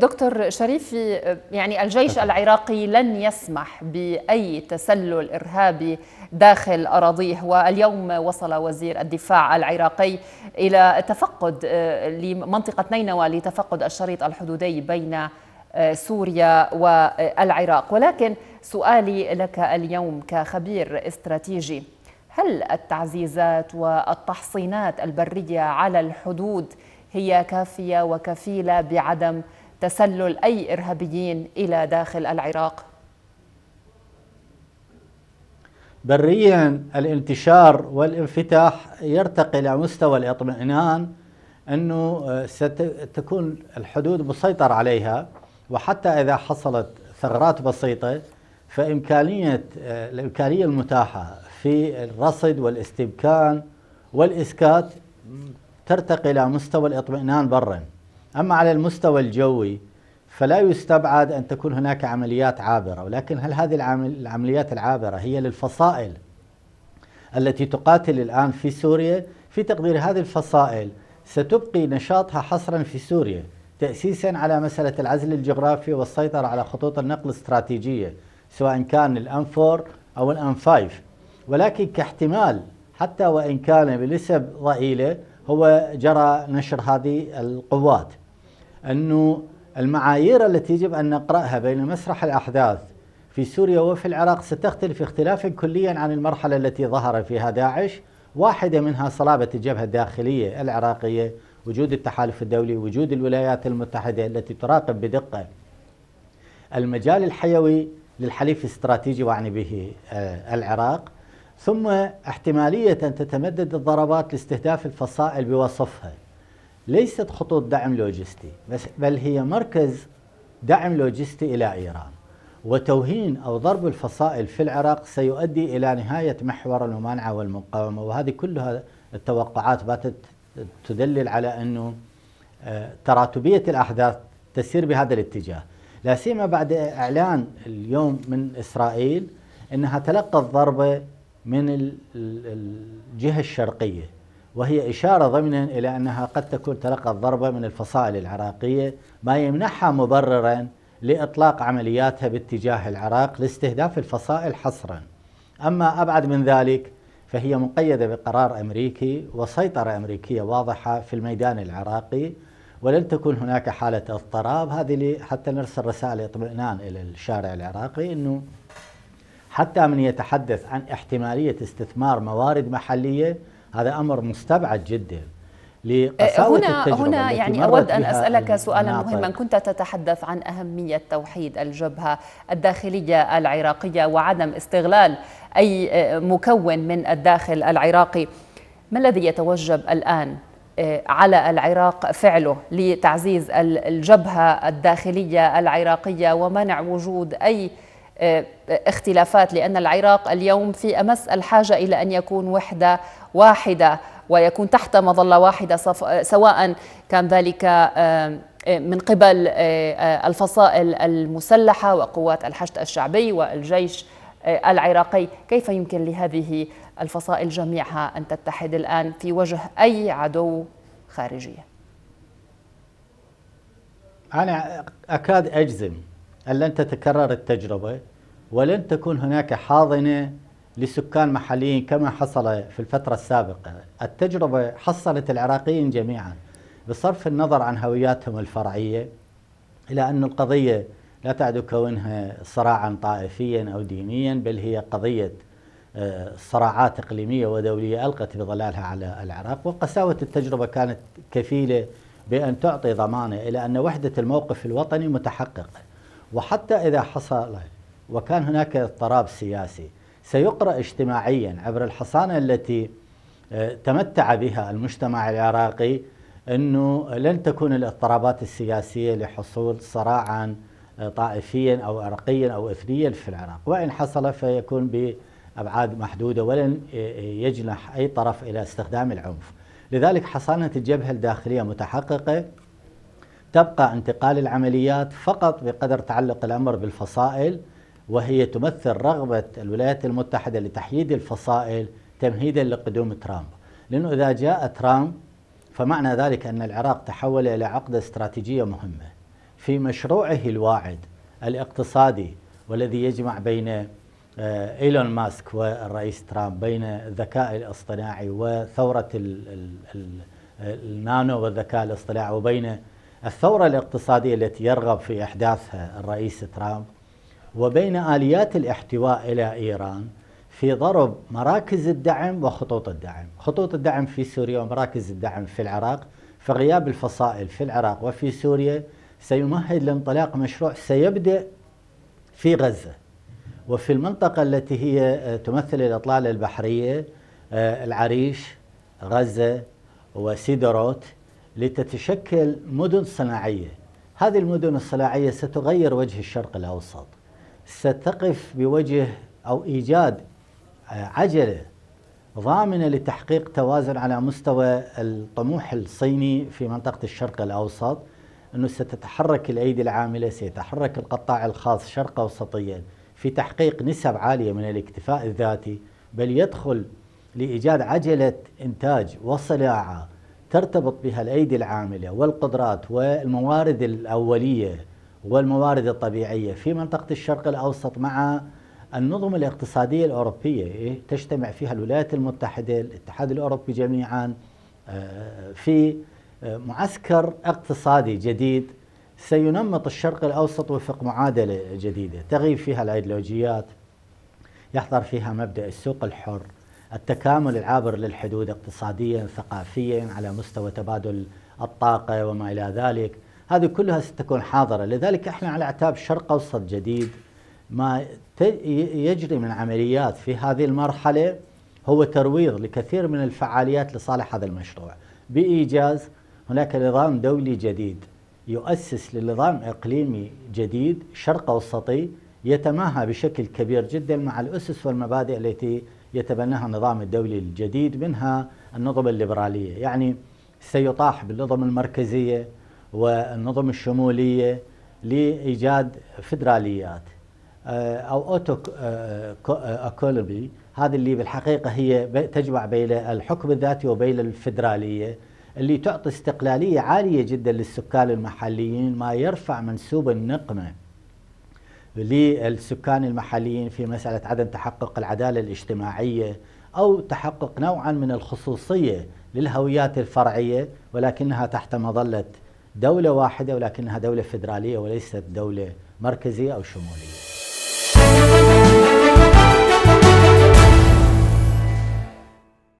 دكتور شريفي يعني الجيش العراقي لن يسمح بأي تسلل إرهابي داخل أراضيه واليوم وصل وزير الدفاع العراقي إلى تفقد آه، لمنطقة نينوى لتفقد الشريط الحدودي بين آه، سوريا والعراق ولكن سؤالي لك اليوم كخبير استراتيجي هل التعزيزات والتحصينات البرية على الحدود هي كافية وكفيلة بعدم تسلل أي إرهابيين إلى داخل العراق بريا الانتشار والانفتاح يرتقي إلى مستوى الاطمئنان أنه آه، ستكون الحدود مسيطر عليها وحتى إذا حصلت ثغرات بسيطة فإمكانية آه، الإمكانية المتاحة في الرصد والاستبكان والإسكات ترتقي إلى مستوى الاطمئنان برا أما على المستوى الجوي فلا يستبعد أن تكون هناك عمليات عابرة ولكن هل هذه العمليات العابرة هي للفصائل التي تقاتل الآن في سوريا في تقدير هذه الفصائل ستبقي نشاطها حصرا في سوريا تأسيسا على مسألة العزل الجغرافي والسيطرة على خطوط النقل الاستراتيجية سواء كان 4 أو 5 ولكن كاحتمال حتى وإن كان بنسب ضئيلة هو جرى نشر هذه القوات أنه المعايير التي يجب أن نقرأها بين مسرح الأحداث في سوريا وفي العراق ستختلف اختلافا كليا عن المرحلة التي ظهر فيها داعش واحدة منها صلابة الجبهة الداخلية العراقية وجود التحالف الدولي وجود الولايات المتحدة التي تراقب بدقة المجال الحيوي للحليف الاستراتيجي واعني به آه، العراق ثم احتمالية أن تتمدد الضربات لاستهداف الفصائل بوصفها ليست خطوط دعم لوجستي بس بل هي مركز دعم لوجستي إلى إيران وتوهين أو ضرب الفصائل في العراق سيؤدي إلى نهاية محور الممانعة والمقاومة وهذه كلها التوقعات باتت تدلل على أنه آه، تراتبية الأحداث تسير بهذا الاتجاه لا سيما بعد إعلان اليوم من إسرائيل أنها تلقت ضربة من الجهة الشرقية وهي إشارة ضمنا إلى أنها قد تكون تلقت ضربة من الفصائل العراقية ما يمنحها مبررا لإطلاق عملياتها باتجاه العراق لاستهداف الفصائل حصرا أما أبعد من ذلك فهي مقيدة بقرار أمريكي وسيطرة أمريكية واضحة في الميدان العراقي ولن تكون هناك حالة اضطراب هذه حتى نرسل رسائل اطمئنان إلى الشارع العراقي أنه حتى من يتحدث عن احتمالية استثمار موارد محلية هذا امر مستبعد جدا إيه، لقساوة هنا هنا يعني اود ان اسالك سؤالا مهما كنت تتحدث عن اهميه توحيد الجبهه الداخليه العراقيه وعدم استغلال اي إيه، مكون من الداخل العراقي ما الذي يتوجب الان إيه، على العراق فعله لتعزيز الجبهه الداخليه العراقيه ومنع وجود اي اختلافات لأن العراق اليوم في أمس الحاجة إلى أن يكون وحدة واحدة ويكون تحت مظلة واحدة سواء كان ذلك آه، من قبل آه، آه، الفصائل المسلحة وقوات الحشد الشعبي والجيش العراقي كيف يمكن لهذه الفصائل جميعها أن تتحد الآن في وجه أي عدو خارجي أنا أكاد أجزم أن لن تتكرر التجربة ولن تكون هناك حاضنة لسكان محليين كما حصل في الفترة السابقة التجربة حصلت العراقيين جميعا بصرف النظر عن هوياتهم الفرعية إلى أن القضية لا تعد كونها صراعا طائفيا أو دينيا بل هي قضية آه، صراعات إقليمية ودولية ألقت بظلالها على العراق وقساوة التجربة كانت كفيلة بأن تعطي ضمانة إلى أن وحدة الموقف الوطني متحققة وحتى إذا حصل وكان هناك اضطراب سياسي سيقرأ اجتماعيا عبر الحصانة التي آه، تمتع بها المجتمع العراقي أنه لن تكون الاضطرابات السياسية لحصول صراعا آه، طائفيا أو عرقيا أو إثنيا في العراق وإن حصل فيكون بأبعاد محدودة ولن آه، يجنح أي طرف إلى استخدام العنف لذلك حصانة الجبهة الداخلية متحققة تبقى انتقال العمليات فقط بقدر تعلق الأمر بالفصائل وهي تمثل رغبة الولايات المتحدة لتحييد الفصائل تمهيدا لقدوم ترامب لأنه إذا جاء ترامب فمعنى ذلك أن العراق تحول إلى عقدة استراتيجية مهمة في مشروعه الواعد الاقتصادي والذي يجمع بين آه، ايلون ماسك والرئيس ترامب بين الذكاء الاصطناعي وثوره النانو والذكاء الاصطناعي وبين الثوره الاقتصاديه التي يرغب في احداثها الرئيس ترامب وبين آليات الاحتواء إلى إيران في ضرب مراكز الدعم وخطوط الدعم خطوط الدعم في سوريا ومراكز الدعم في العراق فغياب الفصائل في العراق وفي سوريا سيمهد لانطلاق مشروع سيبدأ في غزة وفي المنطقة التي هي آه، تمثل الأطلال البحرية آه، العريش غزة وسيدروت لتتشكل مدن صناعية هذه المدن الصناعية ستغير وجه الشرق الأوسط ستقف بوجه أو إيجاد آه، عجلة ضامنة لتحقيق توازن على مستوى الطموح الصيني في منطقة الشرق الأوسط أنه ستتحرك الأيدي العاملة سيتحرك القطاع الخاص شرق أوسطيا في تحقيق نسب عالية من الاكتفاء الذاتي بل يدخل لإيجاد عجلة إنتاج وصناعة ترتبط بها الأيدي العاملة والقدرات والموارد الأولية والموارد الطبيعية في منطقة الشرق الأوسط مع النظم الاقتصادية الأوروبية إيه، تجتمع فيها الولايات المتحدة الاتحاد الأوروبي جميعا آه، في آه، معسكر اقتصادي جديد سينمط الشرق الأوسط وفق معادلة جديدة تغيب فيها الأيديولوجيات يحضر فيها مبدأ السوق الحر التكامل العابر للحدود اقتصاديا ثقافيا على مستوى تبادل الطاقة وما إلى ذلك هذه كلها ستكون حاضرة لذلك احنا على اعتاب شرق أوسط جديد ما يجري من عمليات في هذه المرحلة هو ترويض لكثير من الفعاليات لصالح هذا المشروع بإيجاز هناك نظام دولي جديد يؤسس لنظام إقليمي جديد شرق أوسطي يتماهى بشكل كبير جدا مع الأسس والمبادئ التي يتبناها النظام الدولي الجديد منها النظم الليبرالية يعني سيطاح بالنظم المركزية والنظم الشمولية لإيجاد فدراليات آه، أو أوتو آه، آه، أكولومي هذه اللي بالحقيقة هي تجمع بين الحكم الذاتي وبين الفدرالية اللي تعطي استقلالية عالية جدا للسكان المحليين ما يرفع منسوب النقمة للسكان المحليين في مسألة عدم تحقق العدالة الاجتماعية أو تحقق نوعا من الخصوصية للهويات الفرعية ولكنها تحت مظلة دولة واحدة ولكنها دولة فدرالية وليست دولة مركزية أو شمولية